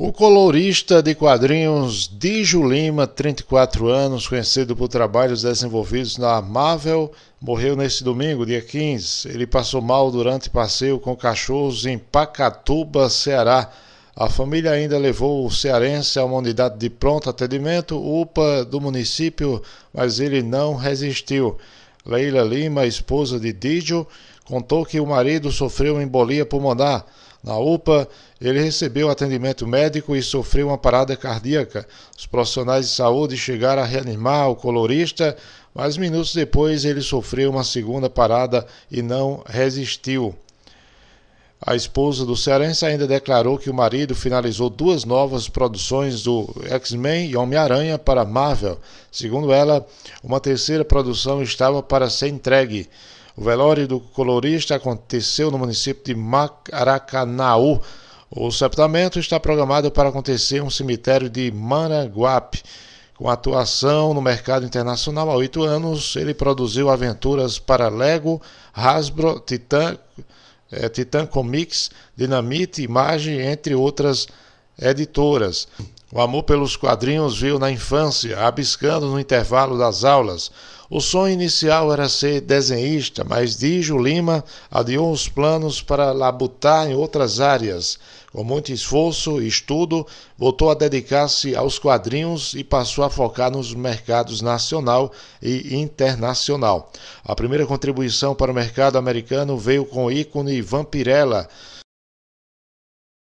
O colorista de quadrinhos Dijo Lima, 34 anos, conhecido por trabalhos desenvolvidos na Marvel, morreu neste domingo, dia 15. Ele passou mal durante passeio com cachorros em Pacatuba, Ceará. A família ainda levou o cearense a uma unidade de pronto atendimento, UPA, do município, mas ele não resistiu. Leila Lima, esposa de Didio, contou que o marido sofreu embolia pulmonar. Na UPA, ele recebeu atendimento médico e sofreu uma parada cardíaca. Os profissionais de saúde chegaram a reanimar o colorista, mas minutos depois ele sofreu uma segunda parada e não resistiu. A esposa do Cearense ainda declarou que o marido finalizou duas novas produções do X-Men e Homem-Aranha para Marvel. Segundo ela, uma terceira produção estava para ser entregue. O velório do colorista aconteceu no município de Maracanaú. O sepultamento está programado para acontecer no cemitério de Maranguape. Com atuação no mercado internacional há oito anos, ele produziu aventuras para Lego, Hasbro, Titan é, Titan Comics, Dinamite, Imagem, entre outras editoras. O amor pelos quadrinhos viu na infância, abiscando no intervalo das aulas. O sonho inicial era ser desenhista, mas Dijo Lima adiou os planos para labutar em outras áreas. Com muito esforço e estudo, voltou a dedicar-se aos quadrinhos e passou a focar nos mercados nacional e internacional. A primeira contribuição para o mercado americano veio com o ícone Vampirella